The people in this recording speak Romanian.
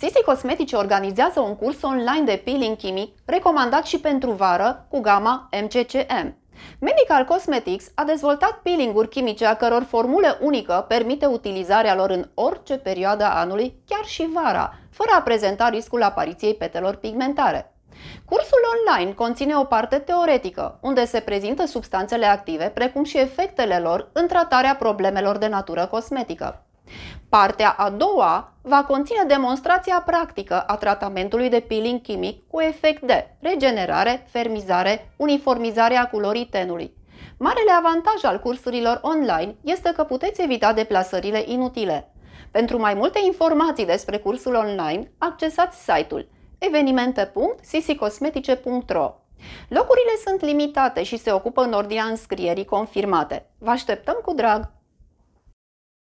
Sisi Cosmetice organizează un curs online de peeling chimic recomandat și pentru vară cu gama MCCM. Medical Cosmetics a dezvoltat peelinguri chimice a căror formulă unică permite utilizarea lor în orice perioadă a anului, chiar și vara, fără a prezenta riscul apariției petelor pigmentare. Cursul online conține o parte teoretică, unde se prezintă substanțele active, precum și efectele lor în tratarea problemelor de natură cosmetică. Partea a doua va conține demonstrația practică a tratamentului de peeling chimic cu efect de regenerare, fermizare, uniformizare a culorii tenului. Marele avantaj al cursurilor online este că puteți evita deplasările inutile. Pentru mai multe informații despre cursul online, accesați site-ul evenimente.sisicosmetice.ro Locurile sunt limitate și se ocupă în ordinea înscrierii confirmate. Vă așteptăm cu drag!